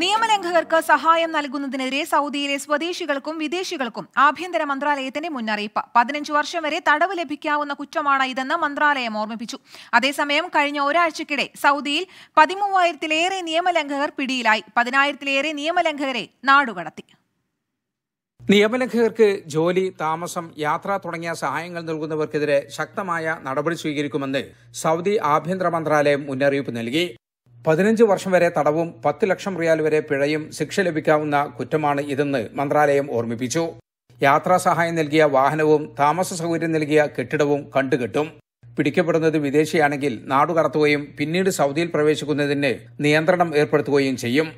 നിയമലംഘകർക്ക് സഹായം നൽകുന്നതിനെതിരെ സൗദിയിലെ സ്വദേശികൾക്കും വിദേശികൾക്കും ആഭ്യന്തര മന്ത്രാലയത്തിന്റെ മുന്നറിയിപ്പ് പതിനഞ്ച് വർഷം വരെ തടവ് ലഭിക്കാവുന്ന കുറ്റമാണ് ഇതെന്ന് മന്ത്രാലയം ഓർമ്മിപ്പിച്ചു അതേസമയം കഴിഞ്ഞ ഒരാഴ്ചക്കിടെ സൗദിയിൽ പതിമൂവായിരത്തിലേറെ നിയമലംഘകർ പിടിയിലായി പതിനായിരത്തിലേറെ നിയമലംഘകരെ നാടുകടത്തി നിയമലംഘകർക്ക് ജോലി താമസം യാത്ര തുടങ്ങിയ സഹായങ്ങൾ നൽകുന്നവർക്കെതിരെ ശക്തമായ നടപടി സ്വീകരിക്കുമെന്ന് സൗദി ആഭ്യന്തര മന്ത്രാലയം മുന്നറിയിപ്പ് നൽകി പതിനഞ്ച് വർഷം വരെ തടവും പത്ത് ലക്ഷം റിയാൽ വരെ പിഴയും ശിക്ഷ ലഭിക്കാവുന്ന കുറ്റമാണ് ഇതെന്ന് മന്ത്രാലയം ഓർമ്മിപ്പിച്ചു യാത്രാ സഹായം നൽകിയ വാഹനവും താമസ സൗകര്യം നൽകിയ കെട്ടിടവും കണ്ടുകെട്ടും പിടിക്കപ്പെടുന്നത് വിദേശിയാണെങ്കിൽ നാടുകടത്തുകയും പിന്നീട് സൗദിയിൽ പ്രവേശിക്കുന്നതിന് നിയന്ത്രണം ഏർപ്പെടുത്തുകയും ചെയ്യും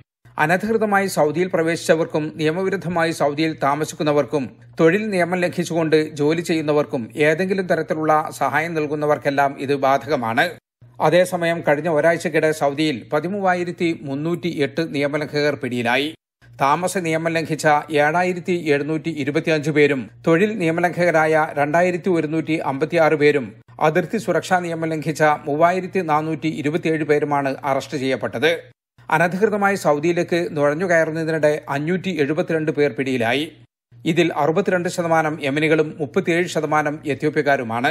അനധികൃതമായി സൗദിയിൽ പ്രവേശിച്ചവർക്കും നിയമവിരുദ്ധമായി സൗദിയിൽ താമസിക്കുന്നവർക്കും തൊഴിൽ നിയമം ലംഘിച്ചുകൊണ്ട് ജോലി ചെയ്യുന്നവർക്കും ഏതെങ്കിലും തരത്തിലുള്ള സഹായം നൽകുന്നവർക്കെല്ലാം ഇത് ബാധകമാണ് അതേസമയം കഴിഞ്ഞ ഒരാഴ്ചക്കിടെ സൗദിയിൽ പതിമൂവായിരത്തി മുന്നൂറ്റി എട്ട് നിയമലംഘകർ പിടിയിലായി താമസ നിയമം ലംഘിച്ച ഏഴായിരത്തി എഴുന്നൂറ്റി ഇരുപത്തിയഞ്ച് പേരും തൊഴിൽ നിയമലംഘകരായ രണ്ടായിരത്തി ഒരുന്നൂറ്റി അമ്പത്തിയാറ് പേരും അതിർത്തി സുരക്ഷാ നിയമം ലംഘിച്ച മൂവായിരത്തി നാനൂറ്റി ഇരുപത്തിയേഴ് പേരുമാണ് അറസ്റ്റ് ചെയ്യപ്പെട്ടത് അനധികൃതമായി സൗദിയിലേക്ക് നുഴഞ്ഞുകയറുന്നതിനിടെ അഞ്ഞൂറ്റി എഴുപത്തിരണ്ട് പേർ പിടിയിലായി ഇതിൽ അറുപത്തിരണ്ട് ശതമാനം യമനികളും മുപ്പത്തിയേഴ് ശതമാനം എത്യോപ്യക്കാരുമാണ്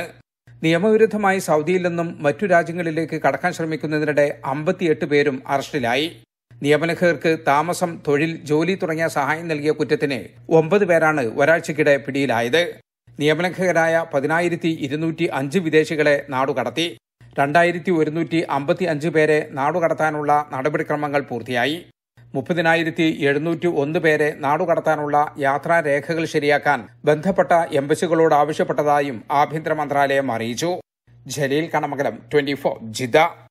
നിയമവിരുദ്ധമായി സൌദിയിൽ നിന്നും മറ്റു രാജ്യങ്ങളിലേക്ക് കടക്കാൻ ശ്രമിക്കുന്നതിനിടെ അമ്പത്തിയെട്ട് പേരും അറസ്റ്റിലായി നിയമലംഘകർക്ക് താമസം തൊഴിൽ ജോലി തുടങ്ങിയ സഹായം നൽകിയ കുറ്റത്തിന് ഒമ്പത് പേരാണ് ഒരാഴ്ചക്കിടെ പിടിയിലായത് നിയമലംഘകരായ പതിനായിരത്തി ഇരുന്നൂറ്റി അഞ്ച് വിദേശികളെ നാടുകടത്തി രണ്ടായിരത്തി ഒരുന്നൂറ്റി അമ്പത്തി അഞ്ച് പേരെ നാടുകടത്താനുള്ള നടപടിക്രമങ്ങൾ പൂർത്തിയായി മുപ്പതിനായിരത്തി എഴുന്നൂറ്റി ഒന്ന് പേരെ നാടുകടത്താനുള്ള യാത്രാരേഖകൾ ശരിയാക്കാൻ ബന്ധപ്പെട്ട എംബസികളോട് ആവശ്യപ്പെട്ടതായും ആഭ്യന്തര മന്ത്രാലയം അറിയിച്ചു ജലീൽ കണമകലം ട്വന്റി ജിദ്ദ